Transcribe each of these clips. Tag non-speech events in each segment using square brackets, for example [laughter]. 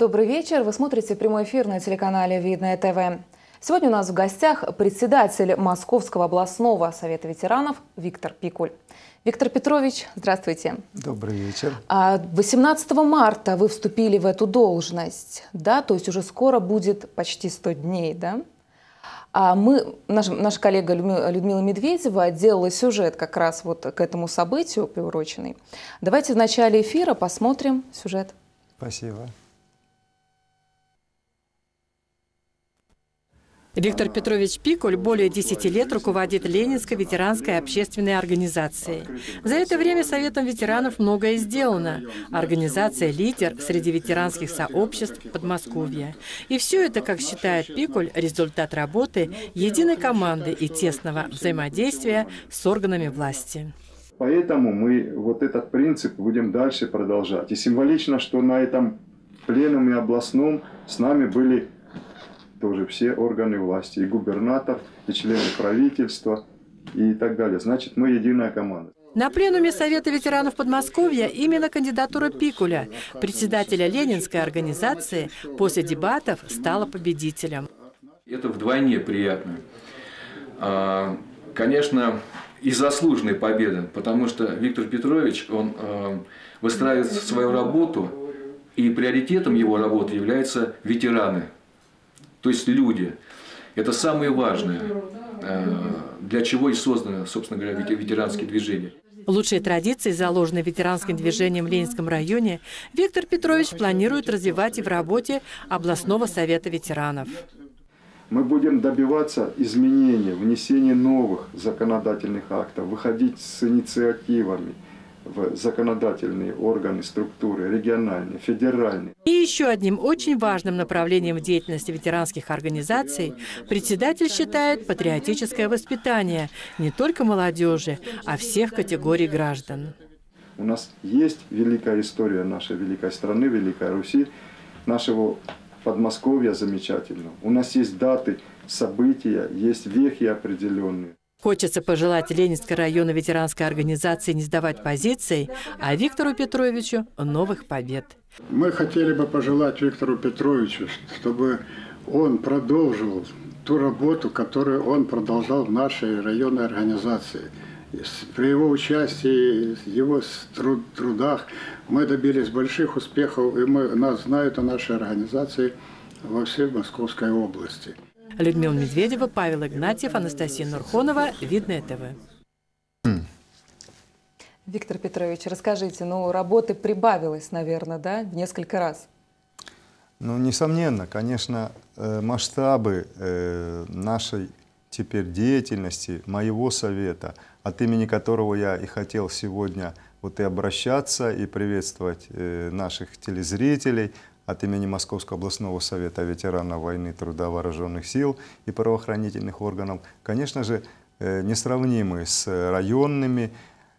Добрый вечер. Вы смотрите прямой эфир на телеканале «Видное ТВ». Сегодня у нас в гостях председатель Московского областного совета ветеранов Виктор Пикуль. Виктор Петрович, здравствуйте. Добрый вечер. 18 а, марта вы вступили в эту должность, да, то есть уже скоро будет почти 100 дней, да? А мы, наш, наша коллега Людмила Медведева делала сюжет как раз вот к этому событию приуроченный. Давайте в начале эфира посмотрим сюжет. Спасибо. Виктор Петрович Пикуль более 10 лет руководит Ленинской ветеранской общественной организацией. За это время Советом ветеранов многое сделано. Организация «Лидер» среди ветеранских сообществ Подмосковья. И все это, как считает Пикуль, результат работы единой команды и тесного взаимодействия с органами власти. Поэтому мы вот этот принцип будем дальше продолжать. И символично, что на этом пленуме областном с нами были тоже все органы власти, и губернатор, и члены правительства, и так далее. Значит, мы единая команда. На пленуме Совета ветеранов Подмосковья именно кандидатура Пикуля, председателя Ленинской организации, после дебатов стала победителем. Это вдвойне приятно. А, конечно, и заслуженная победа, потому что Виктор Петрович, он а, выстраивает свою работу, и приоритетом его работы являются ветераны – то есть люди. Это самое важное, э, для чего и создано, собственно говоря, ветеранские движения. Лучшие традиции, заложенные ветеранским движением в Ленинском районе, Виктор Петрович планирует развивать и в работе областного совета ветеранов. Мы будем добиваться изменения, внесения новых законодательных актов, выходить с инициативами – в законодательные органы, структуры, региональные, федеральные. И еще одним очень важным направлением в деятельности ветеранских организаций председатель считает патриотическое воспитание не только молодежи, а всех категорий граждан. У нас есть великая история нашей великой страны, великой Руси, нашего Подмосковья замечательного. У нас есть даты, события, есть вехи определенные. Хочется пожелать Ленинского района ветеранской организации не сдавать позиций, а Виктору Петровичу новых побед. Мы хотели бы пожелать Виктору Петровичу, чтобы он продолжил ту работу, которую он продолжал в нашей районной организации. При его участии, его трудах мы добились больших успехов, и мы, нас знают о нашей организации во всей Московской области. Людмила Медведева, Павел Игнатьев, Анастасия Нурхонова, Видное ТВ. Виктор Петрович, расскажите, ну работы прибавилось, наверное, да, в несколько раз? Ну, несомненно, конечно, э, масштабы э, нашей теперь деятельности, моего совета, от имени которого я и хотел сегодня вот и обращаться, и приветствовать э, наших телезрителей – от имени Московского областного совета ветеранов войны, труда, вооруженных сил и правоохранительных органов, конечно же, э, несравнимы с районными.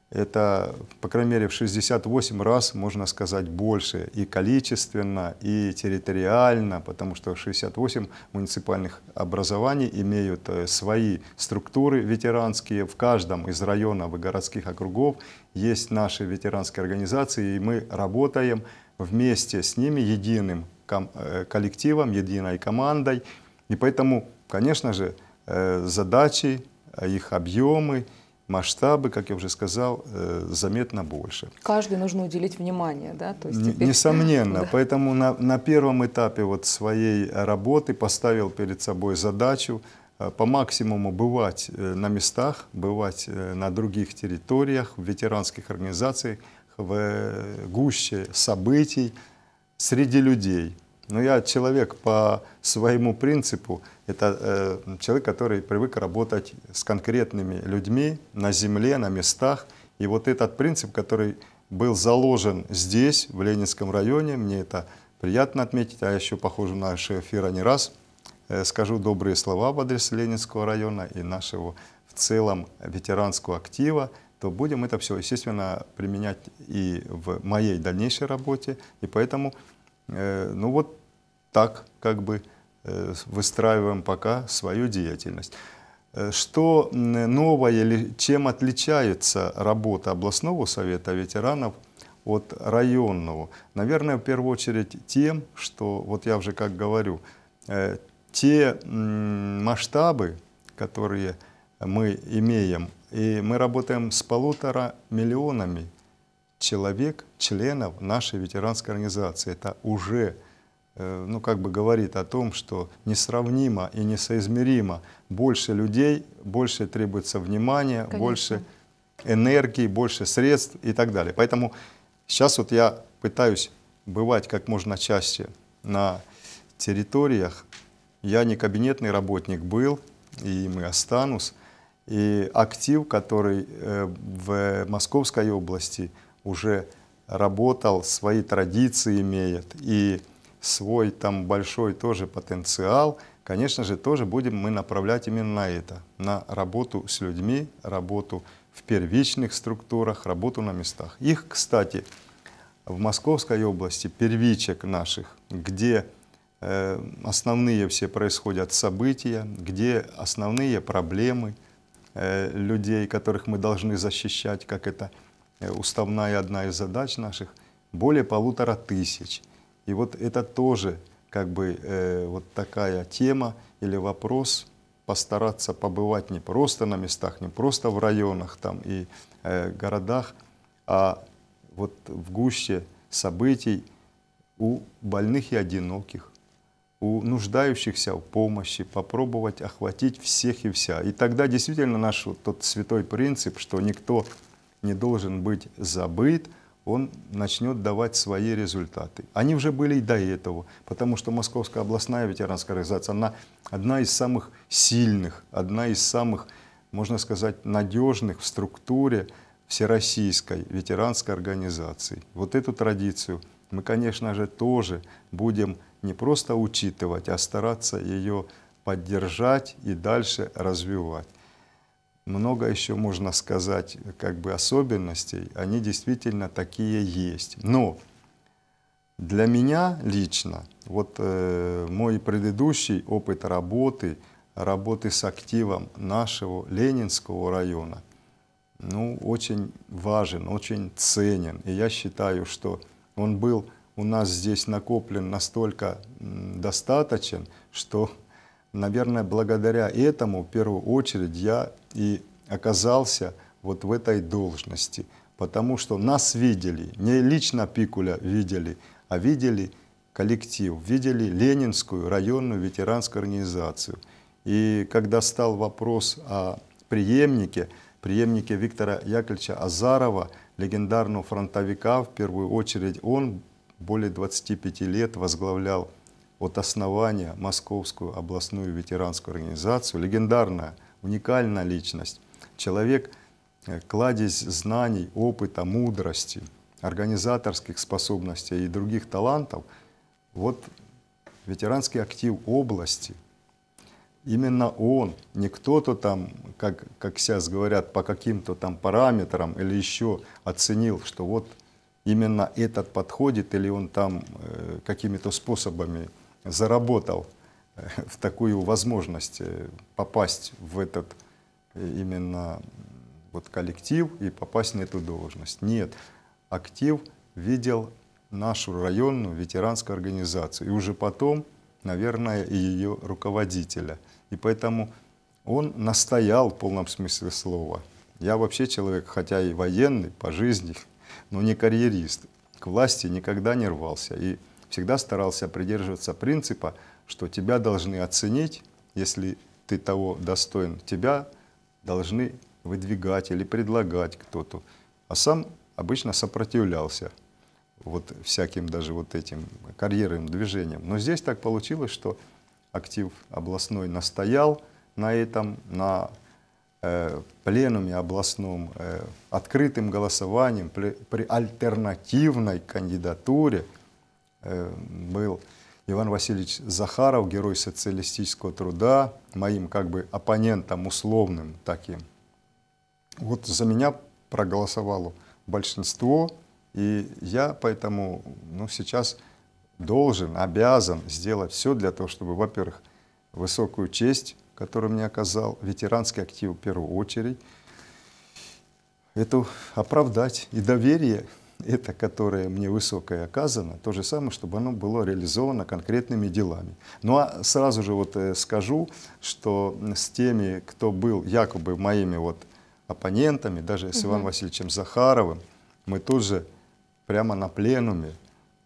Это, по крайней мере, в 68 раз, можно сказать, больше и количественно, и территориально, потому что 68 муниципальных образований имеют э, свои структуры ветеранские. В каждом из районов и городских округов есть наши ветеранские организации, и мы работаем, вместе с ними, единым э, коллективом, единой командой. И поэтому, конечно же, э, задачи, э, их объемы, масштабы, как я уже сказал, заметно больше. Каждый нужно уделить внимание, да? То есть теперь... Несомненно. [laughs] Да. Поэтому на, на первом этапе вот своей работы поставил перед собой задачу по максимуму бывать на местах, бывать на других территориях, в ветеранских организациях, в гуще событий среди людей. Но я человек по своему принципу, это э, человек, который привык работать с конкретными людьми на земле, на местах. И вот этот принцип, который был заложен здесь, в Ленинском районе, мне это приятно отметить, а еще, похоже, на наши эфиры не раз э, скажу добрые слова в адрес Ленинского района и нашего в целом ветеранского актива, то будем это все, естественно, применять и в моей дальнейшей работе. И поэтому, э, ну вот так как бы э, выстраиваем пока свою деятельность. Э, что новое или чем отличается работа областного совета ветеранов от районного? Наверное, в первую очередь тем, что, вот я уже как говорю, те масштабы, которые мы имеем и мы работаем с полутора миллионами человек, членов нашей ветеранской организации. Это уже э, ну, как бы говорит о том, что несравнимо и несоизмеримо больше людей, больше требуется внимания, Конечно. больше энергии, больше средств и так далее. Поэтому сейчас вот я пытаюсь бывать как можно чаще на территориях. Я не кабинетный работник был, и мы останусь, и актив, который э, в Московской области уже работал, свои традиции имеет и свой там большой тоже потенциал, конечно же, тоже будем мы направлять именно на это, на работу с людьми, работу в первичных структурах, работу на местах. Их, кстати, в Московской области первичек наших, где э, основные все происходят события, где основные проблемы – Э, людей, которых мы должны защищать, как это э, уставная одна из задач наших, более полутора тысяч. И вот это тоже как бы э, вот такая тема или вопрос постараться побывать не просто на местах, не просто в районах там и городах, а вот в гуще событий у больных и одиноких, у нуждающихся в помощи, попробовать охватить всех и вся. И тогда действительно наш вот тот святой принцип, что никто не должен быть забыт, он начнет давать свои результаты. Они уже были и до этого, потому что Московская областная ветеранская организация, она одна из самых сильных, одна из самых, можно сказать, надежных в структуре всероссийской ветеранской организации. Вот эту традицию мы, конечно же, тоже будем не просто учитывать, а стараться ее поддержать и дальше развивать. Много еще можно сказать как бы особенностей, они действительно такие есть. Но для меня лично, вот э, мой предыдущий опыт работы, работы с активом нашего Ленинского района, ну, очень важен, очень ценен. И я считаю, что он был у нас здесь накоплен настолько достаточен, что, наверное, благодаря этому в первую очередь я и оказался вот в этой должности, потому что нас видели, не лично Пикуля видели, а видели коллектив, видели Ленинскую районную ветеранскую организацию. И когда стал вопрос о преемнике, преемнике Виктора Яковлевича Азарова, легендарного фронтовика, в первую очередь он более 25 лет возглавлял от основания Московскую областную ветеранскую организацию. Легендарная, уникальная личность. Человек, э, кладезь знаний, опыта, мудрости, организаторских способностей и других талантов. Вот ветеранский актив области. Именно он, не кто-то там, как, как сейчас говорят, по каким-то там параметрам или еще оценил, что вот именно этот подходит или он там э, какими-то способами заработал э, в такую возможность э, попасть в этот именно вот коллектив и попасть на эту должность. Нет, актив видел нашу районную ветеранскую организацию и уже потом, наверное, и ее руководителя. И поэтому он настоял в полном смысле слова. Я вообще человек, хотя и военный по жизни, но не карьерист. К власти никогда не рвался и всегда старался придерживаться принципа, что тебя должны оценить, если ты того достоин, тебя должны выдвигать или предлагать кто-то. А сам обычно сопротивлялся вот всяким даже вот этим карьерным движением. Но здесь так получилось, что актив областной настоял на этом, на Э, пленуме областном э, открытым голосованием при альтернативной кандидатуре э, был Иван Васильевич Захаров, герой социалистического труда, моим как бы оппонентом условным таким. Вот за меня проголосовало большинство, и я поэтому ну, сейчас должен, обязан сделать все для того, чтобы, во-первых, высокую честь который мне оказал ветеранский актив в первую очередь, это оправдать. И доверие, это, которое мне высокое оказано, то же самое, чтобы оно было реализовано конкретными делами. Ну а сразу же вот э, скажу, что с теми, кто был якобы моими вот оппонентами, даже с Иваном Васильевичем Захаровым, мы тут же прямо на пленуме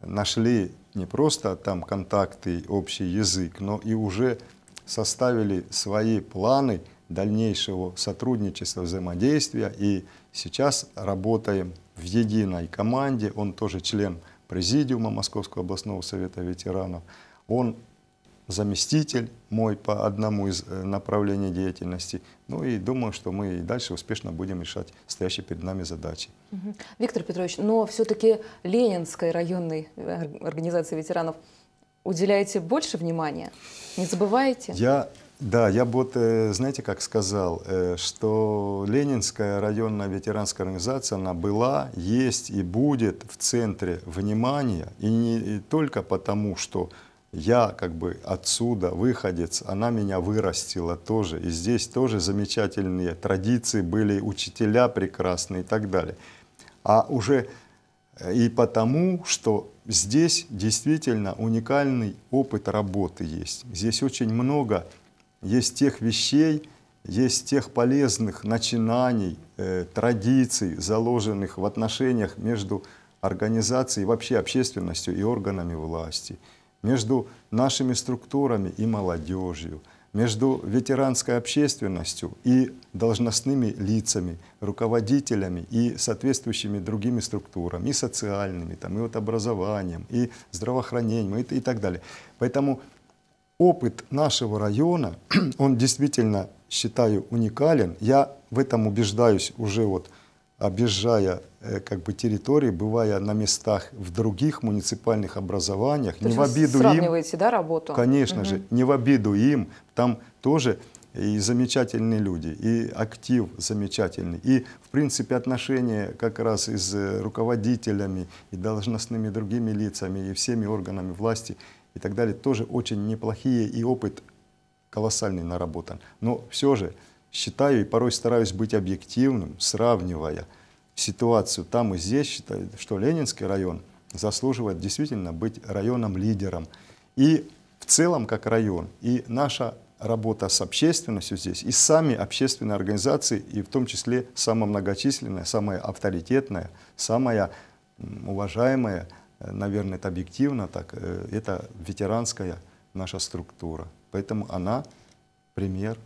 нашли не просто там контакты, общий язык, но и уже составили свои планы дальнейшего сотрудничества, взаимодействия. И сейчас работаем в единой команде. Он тоже член президиума Московского областного совета ветеранов. Он заместитель мой по одному из э, направлений деятельности. Ну и думаю, что мы и дальше успешно будем решать стоящие перед нами задачи. Угу. Виктор Петрович, но все-таки Ленинской районной э, организации ветеранов уделяете больше внимания? Не забываете? Я, да, я вот, э, знаете, как сказал, э, что Ленинская районная ветеранская организация, она была, есть и будет в центре внимания, и не и только потому, что я как бы отсюда выходец, она меня вырастила тоже. И здесь тоже замечательные традиции были, учителя прекрасные и так далее. А уже э, и потому, что здесь действительно уникальный опыт работы есть. Здесь очень много есть тех вещей, есть тех полезных начинаний, э, традиций, заложенных в отношениях между организацией, вообще общественностью и органами власти, между нашими структурами и молодежью – между ветеранской общественностью и должностными лицами, руководителями и соответствующими другими структурами, и социальными, там, и вот образованием, и здравоохранением, и, и так далее. Поэтому опыт нашего района, [clears throat] он действительно, считаю, уникален. Я в этом убеждаюсь уже вот, объезжая Э, как бы территории, бывая на местах в других муниципальных образованиях, То не в обиду им. да, работу? Конечно угу. же, не в обиду им. Там тоже и замечательные люди, и актив замечательный, и, в принципе, отношения как раз и с э, руководителями, и должностными другими лицами, и всеми органами власти и так далее, тоже очень неплохие, и опыт колоссальный наработан. Но все же считаю и порой стараюсь быть объективным, сравнивая – ситуацию там и здесь, считает, что Ленинский район заслуживает действительно быть районом-лидером. И в целом как район, и наша работа с общественностью здесь, и сами общественные организации, и в том числе самая многочисленная, самая авторитетная, самая уважаемая, э, наверное, это объективно так, э, это ветеранская наша структура. Поэтому она пример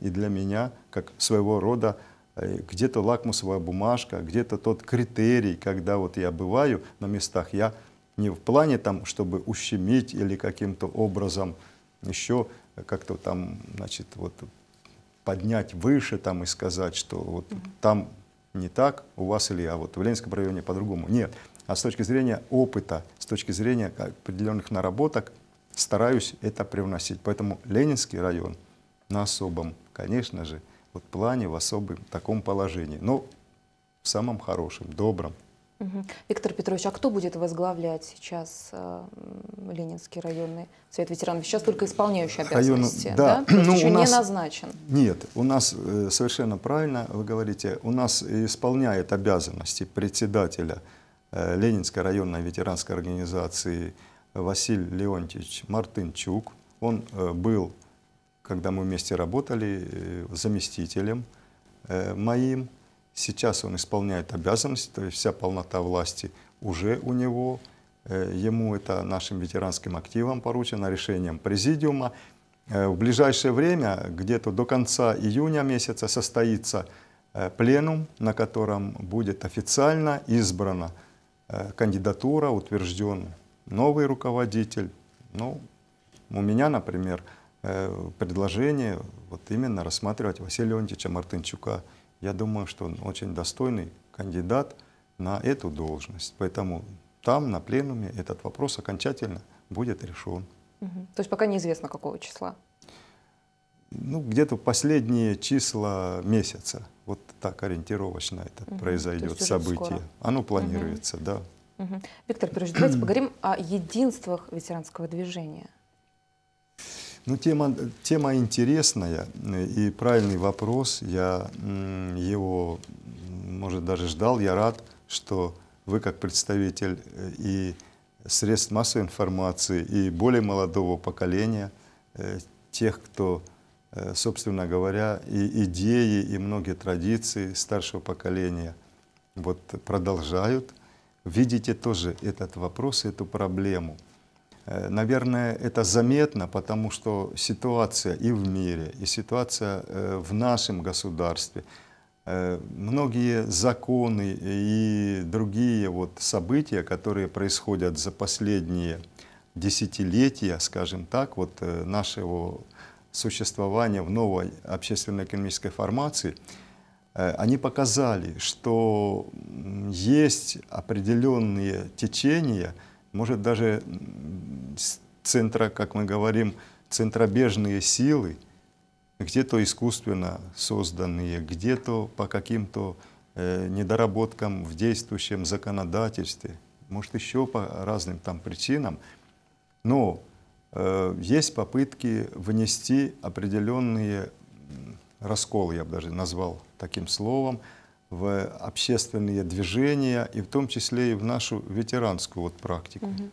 и для меня как своего рода Э, где-то лакмусовая бумажка, где-то тот критерий, когда вот я бываю на местах, я не в плане там, чтобы ущемить или каким-то образом еще как-то там, значит, вот поднять выше там и сказать, что вот mm там не так у вас или а вот в Ленинском районе по-другому. Нет. А с точки зрения опыта, с точки зрения определенных наработок, стараюсь это привносить. Поэтому Ленинский район на особом, конечно же, вот плане, в особом таком положении. Но в самом хорошем, добром. Виктор Петрович, а кто будет возглавлять сейчас э, Ленинский районный совет ветеранов? Сейчас только исполняющий обязанности, Район, да? да? [clears throat] ну, еще нас, не назначен. Нет, у нас э, совершенно правильно вы говорите, у нас исполняет обязанности председателя э, Ленинской районной ветеранской организации Василий Леонтьевич Мартынчук. Он э, был когда мы вместе работали э, заместителем э, моим. Сейчас он исполняет обязанности, то есть вся полнота власти уже у него. Э, ему это нашим ветеранским активом поручено, решением президиума. В ближайшее время, где-то до конца июня месяца, состоится пленум, на котором будет официально избрана кандидатура, утвержден новый руководитель. Ну, у меня, например, Э, предложение вот именно рассматривать Василия Леонтьевича Мартынчука. Я думаю, что он очень достойный кандидат на эту должность. Поэтому там, на пленуме, этот вопрос окончательно будет решен. Угу. То есть пока неизвестно, какого числа? Ну, где-то последние числа месяца. Вот так ориентировочно это угу. произойдет событие. Скоро. Оно планируется, угу. да. Угу. Виктор Петрович, давайте поговорим о единствах ветеранского движения. Ну, тема, тема интересная и правильный вопрос. Я его, может, даже ждал. Я рад, что вы как представитель э, и средств массовой информации, и более молодого поколения, э, тех, кто, э, собственно говоря, и идеи, и многие традиции старшего поколения вот продолжают, видите тоже этот вопрос, эту проблему. Э, наверное, это заметно, потому что ситуация и в мире, и ситуация э, в нашем государстве, э, многие законы и другие вот события, которые происходят за последние десятилетия, скажем так, вот нашего существования в новой общественно-экономической формации, они показали, что есть определенные течения – может даже центра, как мы говорим, центробежные силы, где-то искусственно созданные, где-то по каким-то э, недоработкам в действующем законодательстве, может еще по разным там причинам, но э, есть попытки внести определенные расколы, я бы даже назвал таким словом, в общественные движения, и в том числе и в нашу ветеранскую вот практику. Угу.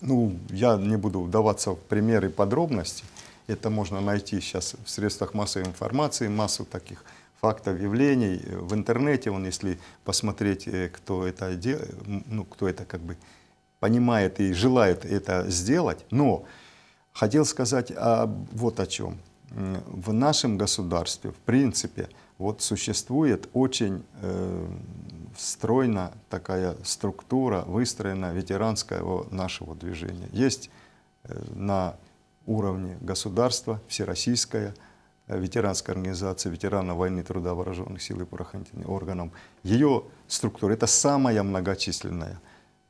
Ну, я не буду вдаваться в примеры подробности, это можно найти сейчас в средствах массовой информации, массу таких фактов, явлений э, в интернете, он, если посмотреть, э, кто это, дел... ну, кто это как бы понимает и желает это сделать. Но хотел сказать а, вот о чем. В нашем государстве, в принципе, вот существует очень э, стройна такая структура, выстроена ветеранского нашего движения. Есть э, на уровне государства всероссийская э, ветеранская организация ветеранов войны труда вооруженных сил и правоохранительных органов. Ее структура это самая многочисленная.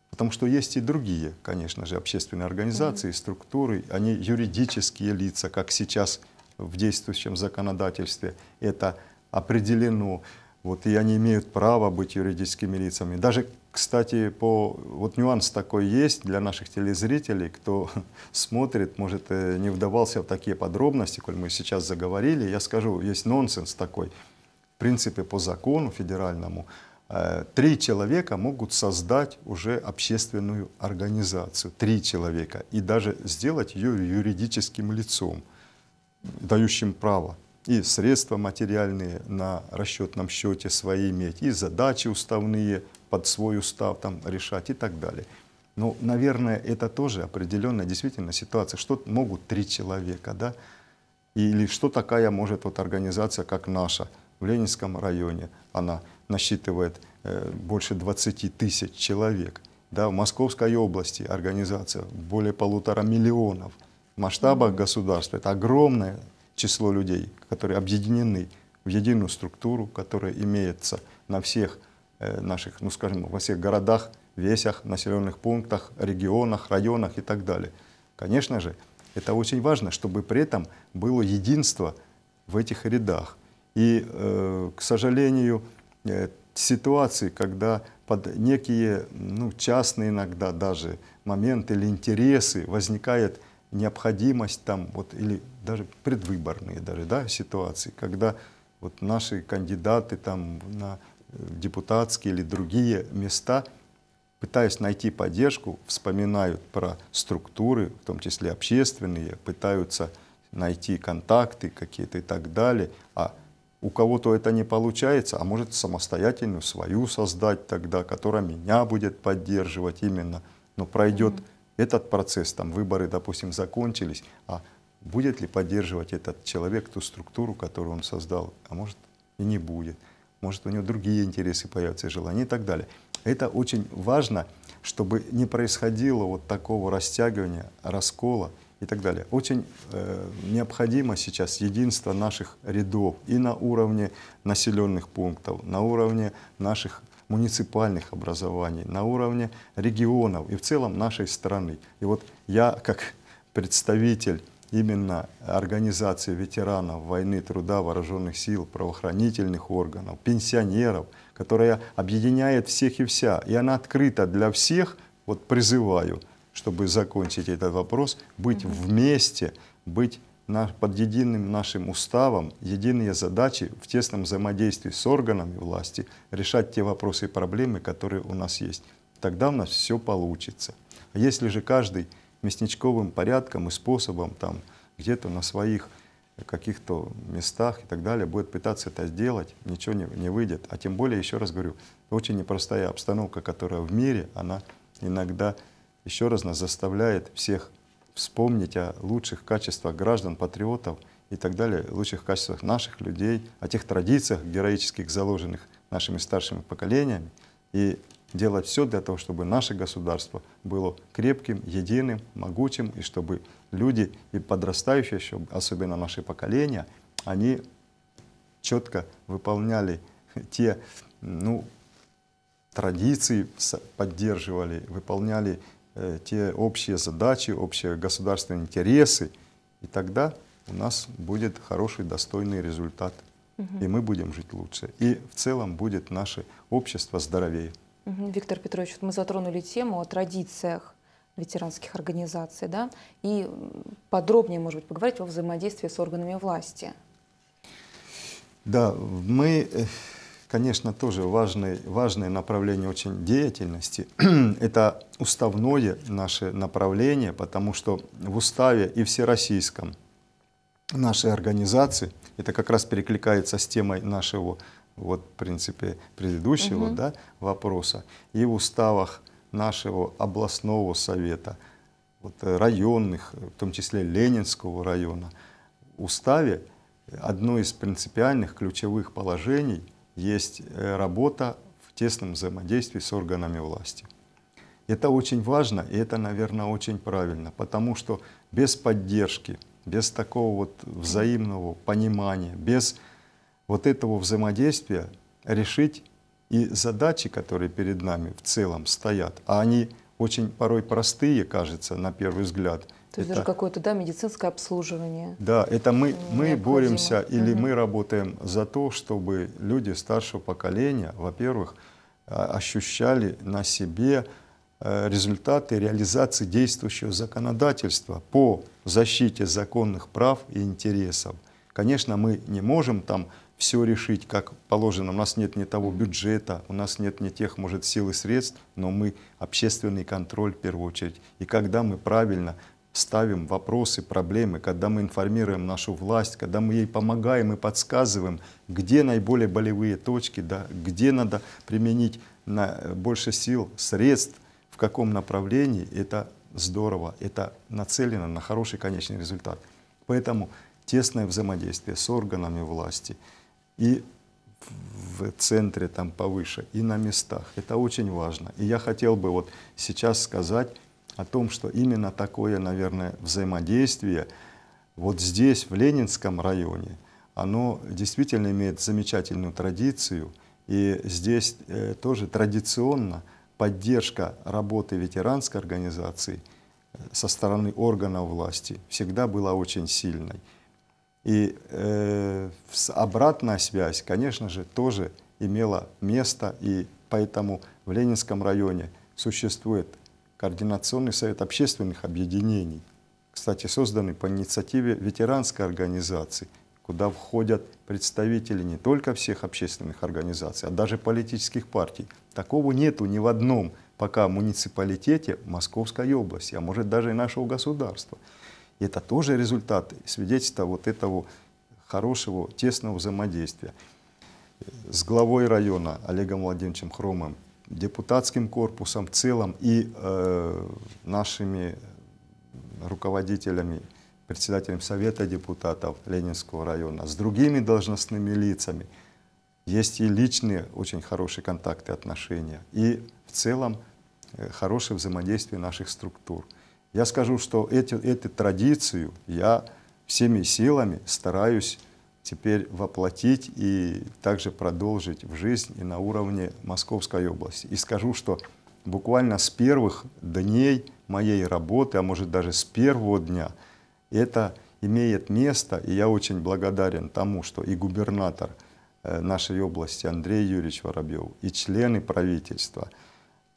Потому что есть и другие, конечно же, общественные организации, mm структуры, они юридические лица, как сейчас в действующем законодательстве. Это определено. Вот, и они имеют право быть юридическими лицами. Даже, кстати, по, вот нюанс такой есть для наших телезрителей, кто [laughs] смотрит, может, э, не вдавался в такие подробности, коль мы сейчас заговорили, я скажу, есть нонсенс такой. В принципе, по закону федеральному э, три человека могут создать уже общественную организацию, три человека, и даже сделать ее юридическим лицом, дающим право и средства материальные на расчетном счете свои иметь, и задачи уставные под свой устав там решать и так далее. Но, ну, наверное, это тоже определенная действительно ситуация. Что могут три человека, да? Или что такая может вот организация, как наша в Ленинском районе, она насчитывает э, больше 20 тысяч человек. Да, в Московской области организация более полутора миллионов. В масштабах государства это огромная число людей, которые объединены в единую структуру, которая имеется на всех э, наших, ну скажем, во всех городах, весях, населенных пунктах, регионах, районах и так далее. Конечно же, это очень важно, чтобы при этом было единство в этих рядах. И, э, к сожалению, э, ситуации, когда под некие ну, частные иногда даже моменты или интересы возникает необходимость там, вот, или даже предвыборные даже, да, ситуации, когда вот наши кандидаты там на э, депутатские или другие места, пытаясь найти поддержку, вспоминают про структуры, в том числе общественные, пытаются найти контакты какие-то и так далее, а у кого-то это не получается, а может самостоятельную свою создать тогда, которая меня будет поддерживать именно, но пройдет mm-hmm этот процесс, там выборы, допустим, закончились, а будет ли поддерживать этот человек ту структуру, которую он создал, а может и не будет, может у него другие интересы появятся, желания и так далее. Это очень важно, чтобы не происходило вот такого растягивания, раскола и так далее. Очень э, необходимо сейчас единство наших рядов и на уровне населенных пунктов, на уровне наших муниципальных образований, на уровне регионов и в целом нашей страны. И вот я, как представитель именно организации ветеранов войны, труда, вооруженных сил, правоохранительных органов, пенсионеров, которая объединяет всех и вся. И она открыта для всех. Вот призываю, чтобы закончить этот вопрос, быть вместе, быть под единым нашим уставом, единые задачи в тесном взаимодействии с органами власти решать те вопросы и проблемы, которые у нас есть. Тогда у нас все получится. А если же каждый мясничковым порядком и способом там где-то на своих каких-то местах и так далее будет пытаться это сделать, ничего не, не выйдет. А тем более, еще раз говорю, очень непростая обстановка, которая в мире, она иногда, еще раз, нас заставляет всех вспомнить о лучших качествах граждан, патриотов и так далее, лучших качествах наших людей, о тех традициях героических, заложенных нашими старшими поколениями, и делать все для того, чтобы наше государство было крепким, единым, могучим, и чтобы люди и подрастающие, особенно наши поколения, они четко выполняли те ну, традиции, поддерживали, выполняли Э, те общие задачи, общие государственные интересы, и тогда у нас будет хороший, достойный результат. И мы будем жить лучше. И в целом будет наше общество здоровее. Виктор Петрович, мы затронули тему о традициях ветеранских организаций, да, и подробнее, может быть, поговорить о взаимодействии с органами власти. Да, мы э, конечно, тоже важное, важное направление очень деятельности. [clears throat] Это уставное наше направление, потому что в уставе и всероссийском нашей организации, это как раз перекликается с темой нашего, вот, в принципе, предыдущего угу. да, вопроса, и в уставах нашего областного совета, вот, э, районных, э, в том числе Ленинского района, уставе одно из принципиальных ключевых положений – есть э, работа в тесном взаимодействии с органами власти. Это очень важно и это, наверное, очень правильно, потому что без поддержки, без такого вот взаимного понимания, без вот этого взаимодействия решить и задачи, которые перед нами в целом стоят, а они очень порой простые, кажется, на первый взгляд – то есть это, даже какое-то да, медицинское обслуживание. Да, это мы, мы боремся или угу. мы работаем за то, чтобы люди старшего поколения, во-первых, а, ощущали на себе э, результаты реализации действующего законодательства по защите законных прав и интересов. Конечно, мы не можем там все решить, как положено. У нас нет ни того бюджета, у нас нет ни тех, может, сил и средств, но мы общественный контроль в первую очередь. И когда мы правильно ставим вопросы, проблемы, когда мы информируем нашу власть, когда мы ей помогаем и подсказываем, где наиболее болевые точки, да, где надо применить на э, больше сил, средств, в каком направлении, это здорово, это нацелено на хороший конечный результат. Поэтому тесное взаимодействие с органами власти и в центре там повыше, и на местах. Это очень важно. И я хотел бы вот сейчас сказать о том, что именно такое, наверное, взаимодействие вот здесь, в Ленинском районе, оно действительно имеет замечательную традицию. И здесь э, тоже традиционно поддержка работы ветеранской организации э, со стороны органов власти всегда была очень сильной. И э, обратная связь, конечно же, тоже имела место, и поэтому в Ленинском районе существует Координационный совет общественных объединений, кстати, созданный по инициативе ветеранской организации, куда входят представители не только всех общественных организаций, а даже политических партий. Такого нету ни в одном пока муниципалитете Московской области, а может даже и нашего государства. И это тоже результат, свидетельство вот этого хорошего, тесного взаимодействия. С главой района Олегом Владимировичем Хромом депутатским корпусом в целом и э, нашими руководителями, председателем Совета депутатов Ленинского района, с другими должностными лицами. Есть и личные очень хорошие контакты, отношения, и в целом э, хорошее взаимодействие наших структур. Я скажу, что эти, эту традицию я всеми силами стараюсь теперь воплотить и также продолжить в жизнь и на уровне Московской области. И скажу, что буквально с первых дней моей работы, а может даже с первого дня, это имеет место, и я очень благодарен тому, что и губернатор э, нашей области Андрей Юрьевич Воробьев, и члены правительства,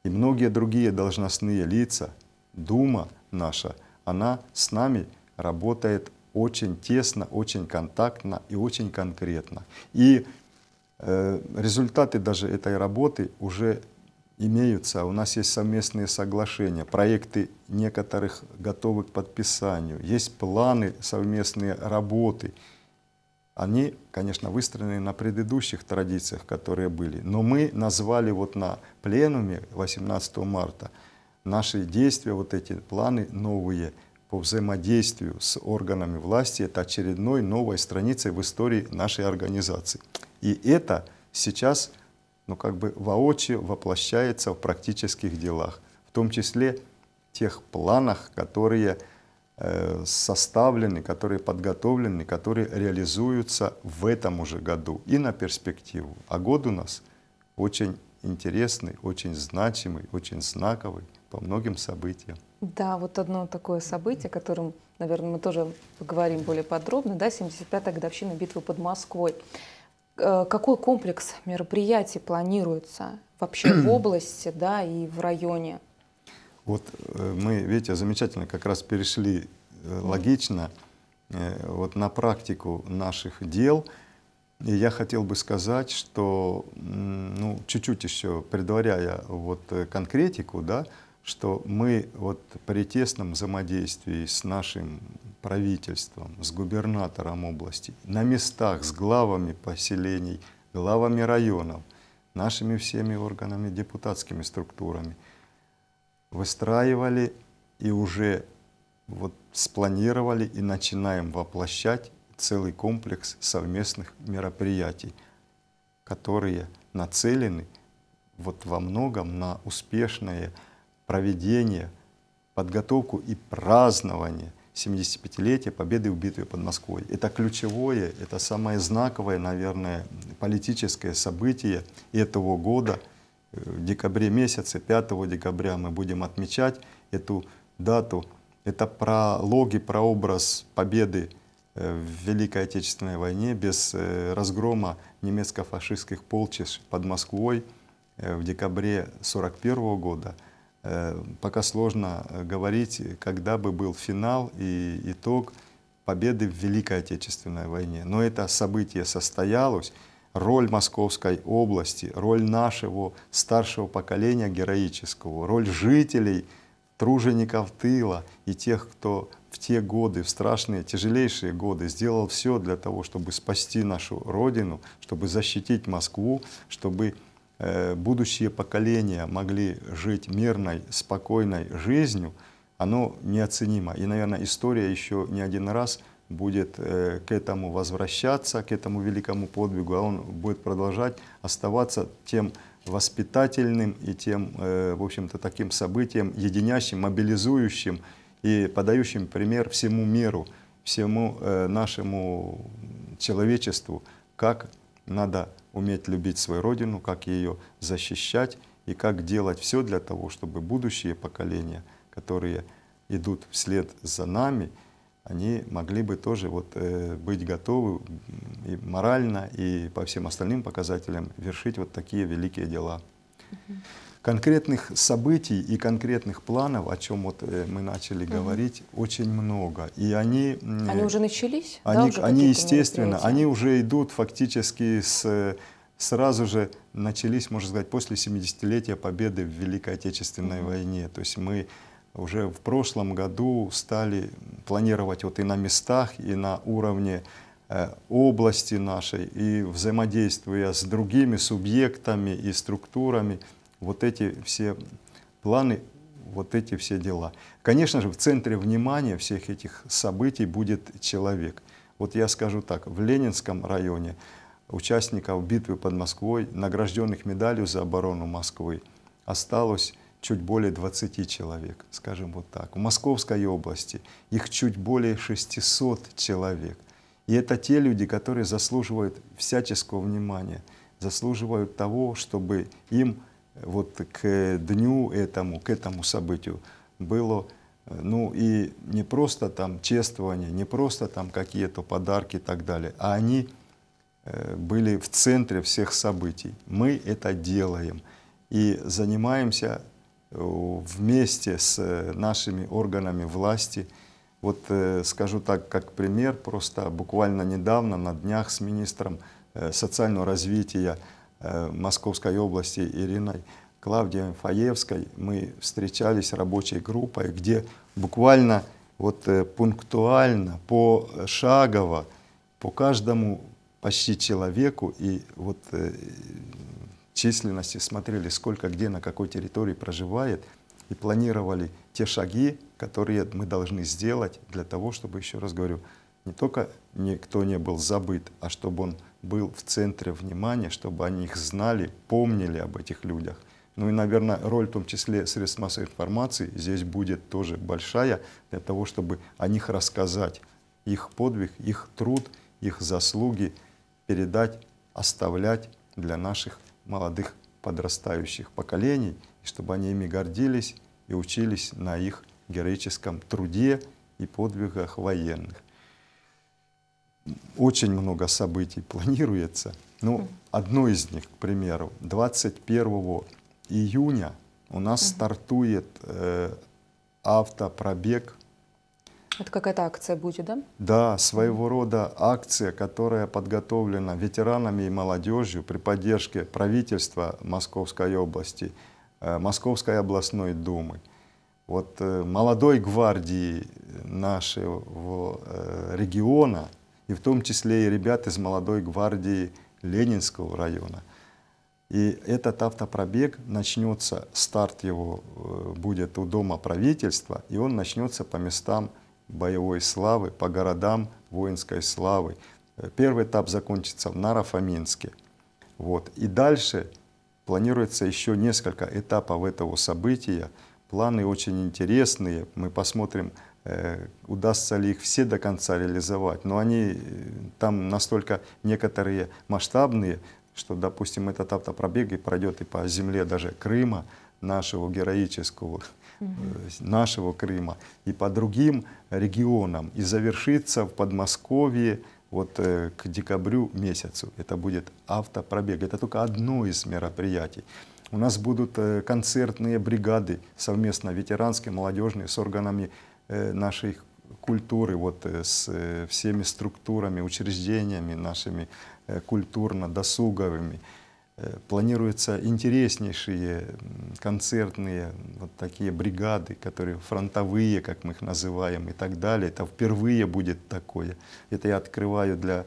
и многие другие должностные лица, Дума наша, она с нами работает очень тесно, очень контактно и очень конкретно. И э, результаты даже этой работы уже имеются. У нас есть совместные соглашения, проекты некоторых готовы к подписанию, есть планы совместные работы. Они, конечно, выстроены на предыдущих традициях, которые были, но мы назвали вот на пленуме 18 марта наши действия, вот эти планы новые – по взаимодействию с органами власти – это очередной новой страницей в истории нашей организации. И это сейчас ну, как бы воочию воплощается в практических делах, в том числе тех планах, которые э, составлены, которые подготовлены, которые реализуются в этом уже году и на перспективу. А год у нас очень интересный, очень значимый, очень знаковый по многим событиям. Да, вот одно такое событие, о котором, наверное, мы тоже поговорим более подробно, да, 75-я годовщина битвы под Москвой. Э, какой комплекс мероприятий планируется вообще в [clears throat] области, да, и в районе? Вот э, мы, видите, замечательно как раз перешли э, логично вот на практику наших дел. И я хотел бы сказать, что, ну, чуть-чуть еще предваряя вот конкретику, да, что мы вот при тесном взаимодействии с нашим правительством, с губернатором области, на местах с главами поселений, главами районов, нашими всеми органами, депутатскими структурами, выстраивали и уже вот спланировали и начинаем воплощать целый комплекс совместных мероприятий, которые нацелены вот во многом на успешное проведение, подготовку и празднование 75-летия победы в битве под Москвой. Это ключевое, это самое знаковое, наверное, политическое событие этого года. Э, в декабре месяце, 5 декабря мы будем отмечать эту дату. Это пролог и прообраз победы э, в Великой Отечественной войне без э, разгрома немецко-фашистских полчищ под Москвой в декабре 1941 года – Э, пока сложно э, говорить, э, когда бы был финал и итог победы в Великой Отечественной войне. Но это событие состоялось, роль Московской области, роль нашего старшего поколения героического, роль жителей, тружеников тыла и тех, кто в те годы, в страшные, тяжелейшие годы сделал все для того, чтобы спасти нашу Родину, чтобы защитить Москву, чтобы Э, будущие поколения могли жить мирной, спокойной жизнью, оно неоценимо. И, наверное, история еще не один раз будет э, к этому возвращаться, к этому великому подвигу, а он будет продолжать оставаться тем воспитательным и тем, э, в общем-то, таким событием, единящим, мобилизующим и подающим пример всему миру, всему нашему человечеству, как надо уметь любить свою родину, как ее защищать и как делать все для того, чтобы будущие поколения, которые идут вслед за нами, они могли бы тоже вот, э, быть готовы и морально, и по всем остальным показателям вершить вот такие великие дела. Uh-huh. Конкретных событий и конкретных планов, о чем вот э, мы начали угу. говорить, очень много. И они... Они уже начались? Они, да, уже они естественно, они уже идут фактически с, сразу же начались, можно сказать, после 70-летия победы в Великой Отечественной угу. войне. То есть мы уже в прошлом году стали планировать вот и на местах, и на уровне э, области нашей, и взаимодействуя с другими субъектами и структурами – вот эти все планы, вот эти все дела. Конечно же, в центре внимания всех этих событий будет человек. Вот я скажу так, в Ленинском районе участников битвы под Москвой, награжденных медалью за оборону Москвы, осталось чуть более 20 человек, скажем вот так. В Московской области их чуть более 600 человек. И это те люди, которые заслуживают всяческого внимания, заслуживают того, чтобы им вот к дню этому, к этому событию было, э, ну и не просто там чествование, не просто там какие-то подарки и так далее, а они э, были в центре всех событий. Мы это делаем и занимаемся э, вместе с нашими органами власти. Вот скажу так, как пример, просто буквально недавно на днях с министром социального развития Э, Московской области Ириной Клавдией Фаевской мы встречались рабочей группой, где буквально вот э, пунктуально, пошагово, по каждому почти человеку и вот э, численности смотрели, сколько где, на какой территории проживает, и планировали те шаги, которые мы должны сделать для того, чтобы, еще раз говорю, не только никто не был забыт, а чтобы он был в центре внимания, чтобы они их знали, помнили об этих людях. Ну и, наверное, роль в том числе средств массовой информации здесь будет тоже большая для того, чтобы о них рассказать, их подвиг, их труд, их заслуги передать, оставлять для наших молодых подрастающих поколений, и чтобы они ими гордились и учились на их героическом труде и подвигах военных очень много событий планируется. Ну, одно из них, к примеру, 21 июня у нас угу. стартует э, автопробег. Это какая-то акция будет, да? Да, своего рода акция, которая подготовлена ветеранами и молодежью при поддержке правительства Московской области, э, Московской областной думы. Вот э, молодой гвардии нашего э, региона – и в том числе и ребят из молодой гвардии Ленинского района. И этот автопробег начнется, старт его э, будет у Дома правительства, и он начнется по местам боевой славы, по городам воинской славы. Э, первый этап закончится в Нарафаминске. Вот. И дальше планируется еще несколько этапов этого события. Планы очень интересные. Мы посмотрим, Э, удастся ли их все до конца реализовать. Но они э, там настолько некоторые масштабные, что, допустим, этот автопробег и пройдет и по земле даже Крыма, нашего героического, угу. нашего Крыма, и по другим регионам, и завершится в Подмосковье, вот к декабрю месяцу. Это будет автопробег. Это только одно из мероприятий. У нас будут концертные бригады совместно ветеранские, молодежные, с органами Э, нашей культуры, вот э, с э, всеми структурами, учреждениями нашими культурно-досуговыми. Планируются интереснейшие концертные вот такие бригады, которые фронтовые, как мы их называем, и так далее. Это впервые будет такое. Это я открываю для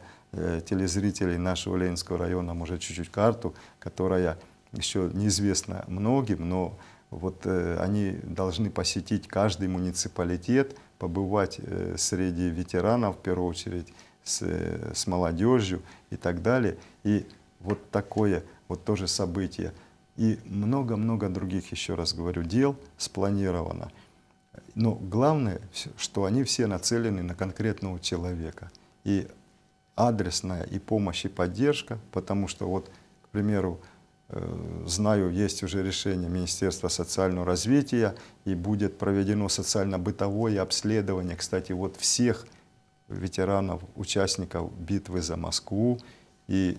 телезрителей нашего Ленинского района, может, чуть-чуть карту, которая еще неизвестна многим, но вот э, они должны посетить каждый муниципалитет, побывать э, среди ветеранов, в первую очередь, с, э, с молодежью и так далее. И вот такое вот тоже событие. И много-много других, еще раз говорю, дел спланировано. Но главное, что они все нацелены на конкретного человека. И адресная и помощь, и поддержка, потому что вот, к примеру, Э, знаю, есть уже решение Министерства социального развития, и будет проведено социально-бытовое обследование, кстати, вот всех ветеранов, участников битвы за Москву, и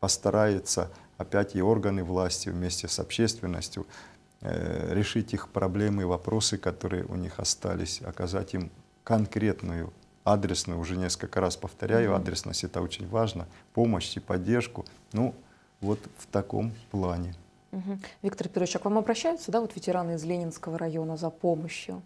постарается опять и органы власти вместе с общественностью э, решить их проблемы и вопросы, которые у них остались, оказать им конкретную, адресную, уже несколько раз повторяю, адресность это очень важно, помощь и поддержку. Ну, вот в таком плане. Угу. Виктор Петрович, а к вам обращаются, да, вот ветераны из Ленинского района за помощью?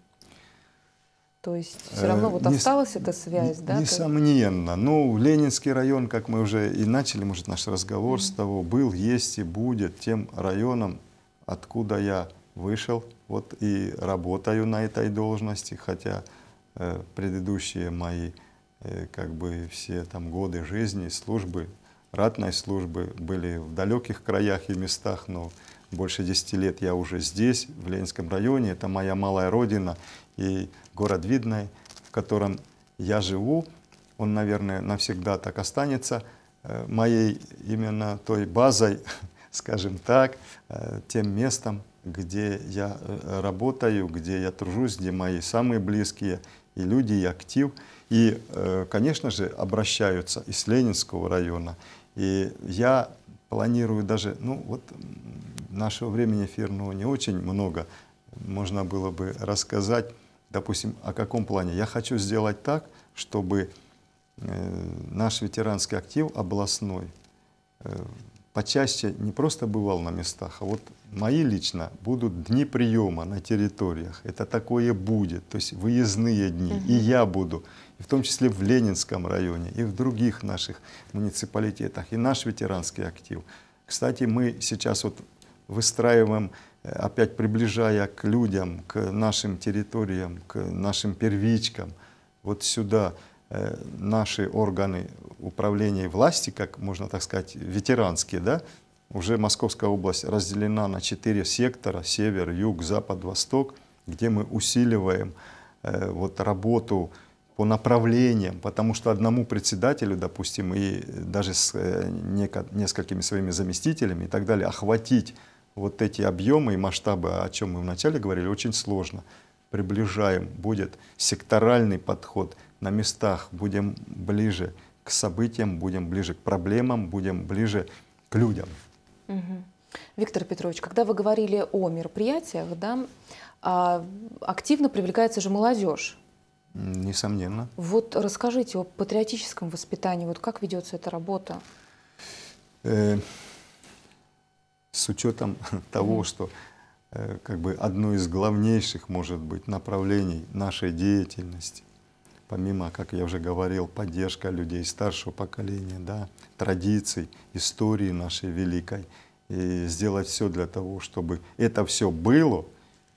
То есть все равно э, вот не, осталась эта связь, не, да? Несомненно. Ну, Ленинский район, как мы уже и начали, может, наш разговор mm с того, был, есть и будет тем районом, откуда я вышел, вот и работаю на этой должности, хотя э, предыдущие мои э, как бы все там годы жизни, службы ратной службы, были в далеких краях и местах, но больше десяти лет я уже здесь, в Ленинском районе, это моя малая родина и город Видный, в котором я живу, он, наверное, навсегда так останется э, моей именно той базой, [laughs] скажем так, э, тем местом, где я э, работаю, где я тружусь, где мои самые близкие и люди, и актив. И, конечно же, обращаются из Ленинского района, и я планирую даже, ну вот нашего времени эфирного не очень много, можно было бы рассказать, допустим, о каком плане. Я хочу сделать так, чтобы э, наш ветеранский актив областной э, почаще не просто бывал на местах, а вот мои лично будут дни приема на территориях. Это такое будет, то есть выездные дни, и я буду в том числе в Ленинском районе и в других наших муниципалитетах, и наш ветеранский актив. Кстати, мы сейчас вот выстраиваем, э, опять приближая к людям, к нашим территориям, к нашим первичкам, вот сюда э, наши органы управления власти, как можно так сказать, ветеранские, да, уже Московская область разделена на четыре сектора, север, юг, запад, восток, где мы усиливаем э, вот работу по направлениям, потому что одному председателю, допустим, и даже с э, несколькими своими заместителями и так далее, охватить вот эти объемы и масштабы, о чем мы вначале говорили, очень сложно. Приближаем, будет секторальный подход на местах, будем ближе к событиям, будем ближе к проблемам, будем ближе к людям. Угу. Виктор Петрович, когда вы говорили о мероприятиях, да, а, активно привлекается же молодежь Несомненно. Вот расскажите о патриотическом воспитании. Вот как ведется эта работа? Э, с учетом [laughs] того, что э, как бы одно из главнейших, может быть, направлений нашей деятельности, помимо, как я уже говорил, поддержка людей старшего поколения, да, традиций, истории нашей великой, и сделать все для того, чтобы это все было,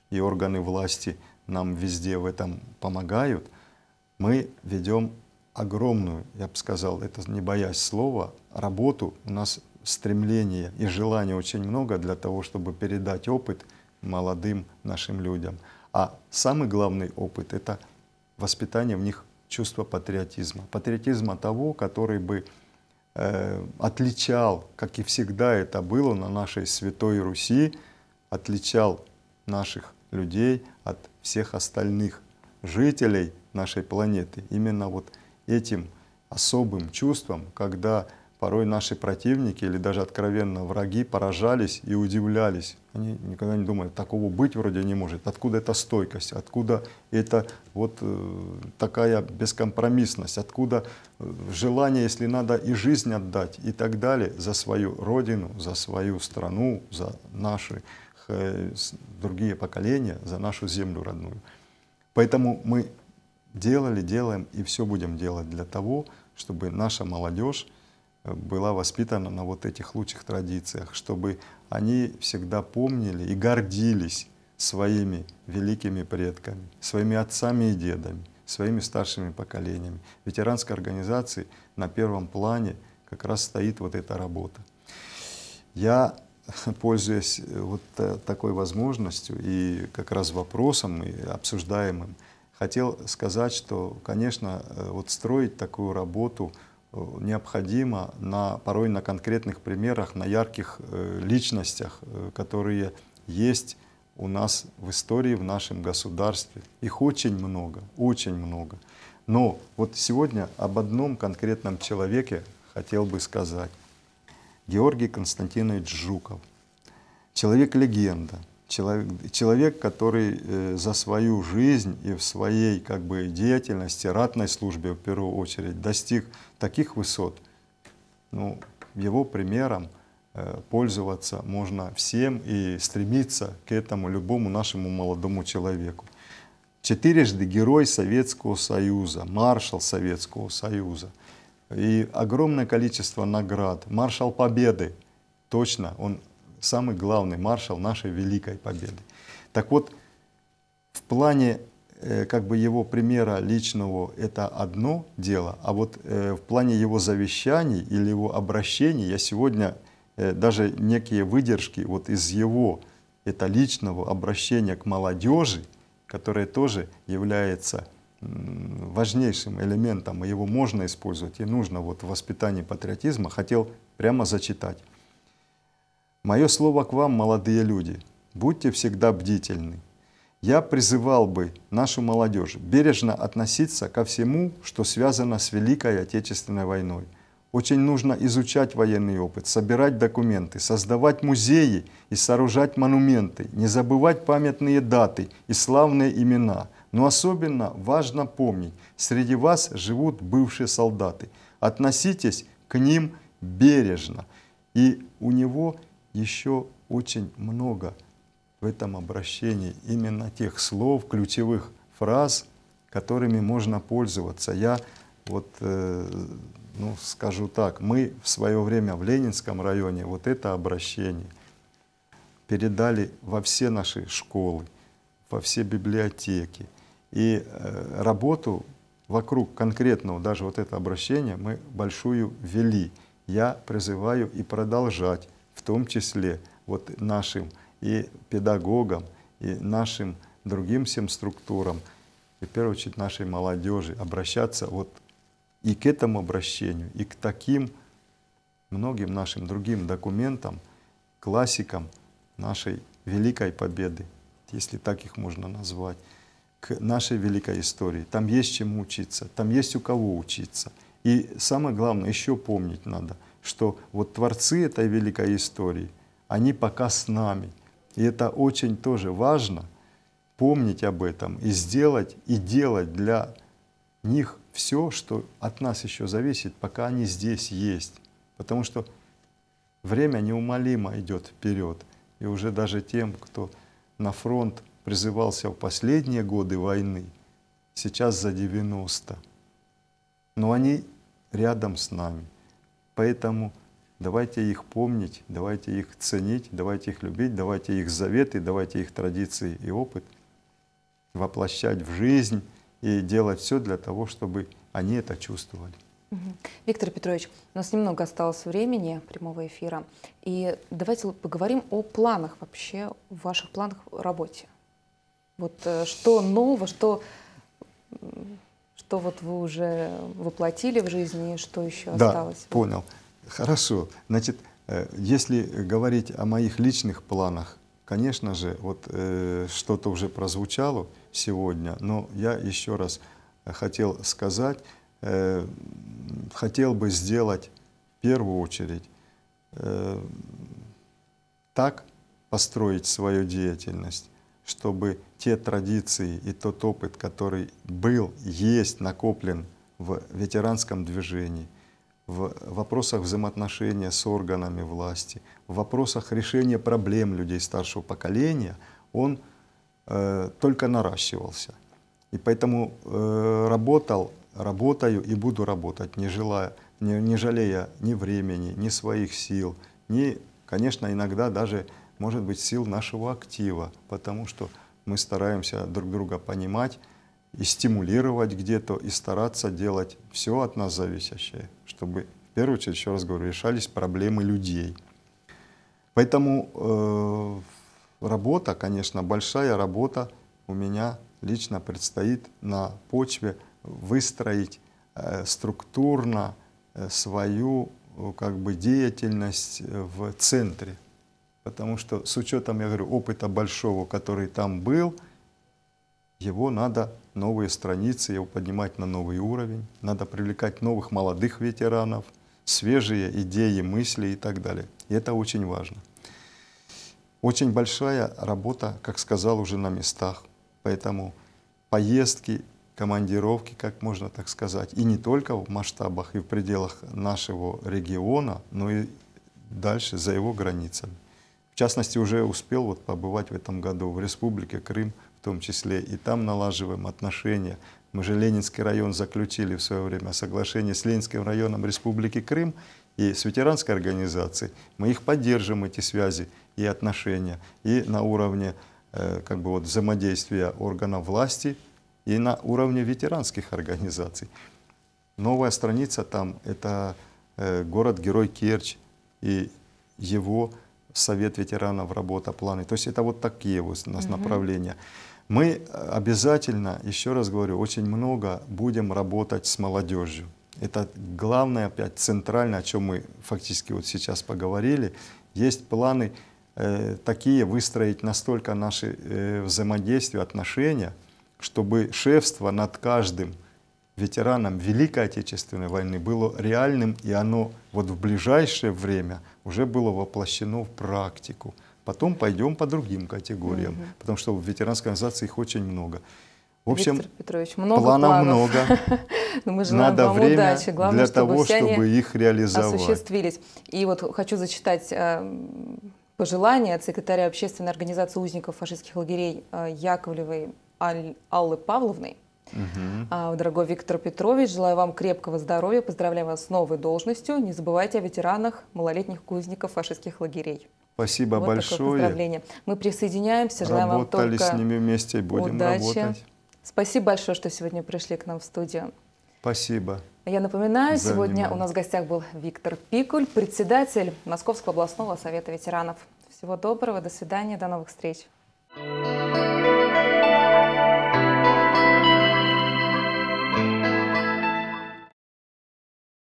и органы власти – нам везде в этом помогают, мы ведем огромную, я бы сказал, это не боясь слова, работу. У нас стремление и желание очень много для того, чтобы передать опыт молодым нашим людям. А самый главный опыт – это воспитание в них чувства патриотизма. Патриотизма того, который бы э, отличал, как и всегда это было на нашей Святой Руси, отличал наших людей от всех остальных жителей нашей планеты. Именно вот этим особым чувством, когда порой наши противники или даже откровенно враги поражались и удивлялись. Они никогда не думали, такого быть вроде не может. Откуда эта стойкость? Откуда это вот э, такая бескомпромиссность? Откуда э, желание, если надо, и жизнь отдать и так далее за свою родину, за свою страну, за наши Э, другие поколения, за нашу землю родную. Поэтому мы делали, делаем и все будем делать для того, чтобы наша молодежь э, была воспитана на вот этих лучших традициях, чтобы они всегда помнили и гордились своими великими предками, своими отцами и дедами, своими старшими поколениями. ветеранской организации на первом плане как раз стоит вот эта работа. Я [laughs] пользуясь э, вот э, такой возможностью и как раз вопросом и обсуждаемым, хотел сказать, что, конечно, э, вот строить такую работу необходимо на, порой на конкретных примерах, на ярких личностях, которые есть у нас в истории, в нашем государстве. Их очень много, очень много. Но вот сегодня об одном конкретном человеке хотел бы сказать. Георгий Константинович Жуков. Человек-легенда, человек, человек, который э, за свою жизнь и в своей как бы, деятельности, ратной службе в первую очередь, достиг таких высот. Ну, его примером э, пользоваться можно всем и стремиться к этому любому нашему молодому человеку. Четырежды герой Советского Союза, маршал Советского Союза – и огромное количество наград. Маршал Победы, точно, он самый главный маршал нашей Великой Победы. Так вот, в плане э, как бы его примера личного это одно дело, а вот э, в плане его завещаний или его обращений я сегодня э, даже некие выдержки вот из его это личного обращения к молодежи, которое тоже является важнейшим элементом, и его можно использовать, и нужно вот в воспитании патриотизма, хотел прямо зачитать. Мое слово к вам, молодые люди, будьте всегда бдительны. Я призывал бы нашу молодежь бережно относиться ко всему, что связано с Великой Отечественной войной. Очень нужно изучать военный опыт, собирать документы, создавать музеи и сооружать монументы, не забывать памятные даты и славные имена – но особенно важно помнить, среди вас живут бывшие солдаты. Относитесь к ним бережно. И у него еще очень много в этом обращении именно тех слов, ключевых фраз, которыми можно пользоваться. Я вот э, ну, скажу так, мы в свое время в Ленинском районе вот это обращение передали во все наши школы, во все библиотеки, и э, работу вокруг конкретного, даже вот это обращение, мы большую вели. Я призываю и продолжать, в том числе вот нашим и педагогам, и нашим другим всем структурам, и в первую очередь нашей молодежи, обращаться вот и к этому обращению, и к таким многим нашим другим документам, классикам нашей великой победы, если так их можно назвать к нашей великой истории. Там есть чему учиться, там есть у кого учиться. И самое главное, еще помнить надо, что вот творцы этой великой истории, они пока с нами. И это очень тоже важно помнить об этом и сделать, и делать для них все, что от нас еще зависит, пока они здесь есть. Потому что время неумолимо идет вперед. И уже даже тем, кто на фронт призывался в последние годы войны, сейчас за 90. Но они рядом с нами. Поэтому давайте их помнить, давайте их ценить, давайте их любить, давайте их заветы, давайте их традиции и опыт воплощать в жизнь и делать все для того, чтобы они это чувствовали. Виктор Петрович, у нас немного осталось времени прямого эфира, и давайте поговорим о планах вообще, в ваших планах в работе. Вот э, что нового, что, что вот вы уже воплотили в жизни, что еще да, осталось? понял. Хорошо. Значит, э, если говорить о моих личных планах, конечно же, вот э, что-то уже прозвучало сегодня, но я еще раз хотел сказать, э, хотел бы сделать в первую очередь э, так построить свою деятельность, чтобы те традиции и тот опыт, который был, есть, накоплен в ветеранском движении, в вопросах взаимоотношения с органами власти, в вопросах решения проблем людей старшего поколения, он э, только наращивался. И поэтому э, работал, работаю и буду работать, не, желая, не, не жалея ни времени, ни своих сил, ни, конечно, иногда даже может быть, сил нашего актива, потому что мы стараемся друг друга понимать и стимулировать где-то, и стараться делать все от нас зависящее, чтобы, в первую очередь, еще раз говорю, решались проблемы людей. Поэтому э, работа, конечно, большая работа у меня лично предстоит на почве выстроить э, структурно э, свою э, как бы деятельность э, в центре Потому что с учетом, я говорю, опыта большого, который там был, его надо новые страницы, его поднимать на новый уровень, надо привлекать новых молодых ветеранов, свежие идеи, мысли и так далее. И это очень важно. Очень большая работа, как сказал, уже на местах. Поэтому поездки, командировки, как можно так сказать, и не только в масштабах и в пределах нашего региона, но и дальше, за его границами. В частности, уже успел вот побывать в этом году в Республике Крым, в том числе, и там налаживаем отношения. Мы же Ленинский район заключили в свое время соглашение с Ленинским районом Республики Крым и с ветеранской организацией. Мы их поддержим, эти связи и отношения, и на уровне э, как бы вот взаимодействия органов власти и на уровне ветеранских организаций. Новая страница там – это э, город-герой Керчь и его совет ветеранов, работа, планы. То есть это вот такие вот у нас угу. направления. Мы э, обязательно, еще раз говорю, очень много будем работать с молодежью. Это главное, опять центральное, о чем мы фактически вот сейчас поговорили. Есть планы э, такие выстроить настолько наши э, взаимодействия, отношения, чтобы шефство над каждым – ветеранам Великой Отечественной войны было реальным, и оно вот в ближайшее время уже было воплощено в практику. Потом пойдем по другим категориям, угу. потому что в ветеранской организации их очень много. В общем, Виктор Петрович, много планов, планов. много. [laughs] Но ну, мы желаем Надо вам время удачи. Главное, для чтобы того, все чтобы они их реализовать. осуществились. И вот хочу зачитать э, пожелания от секретаря общественной организации узников фашистских лагерей э, Яковлевой Аллы Павловны. Угу. Дорогой Виктор Петрович, желаю вам крепкого здоровья, поздравляю вас с новой должностью. Не забывайте о ветеранах, малолетних кузников фашистских лагерей. Спасибо вот большое. Поздравление. Мы присоединяемся, желаем Работали вам только с ними вместе и будем удачи. работать. Спасибо большое, что сегодня пришли к нам в студию. Спасибо. Я напоминаю, сегодня внимание. у нас в гостях был Виктор Пикуль, председатель Московского областного совета ветеранов. Всего доброго, до свидания, до новых встреч.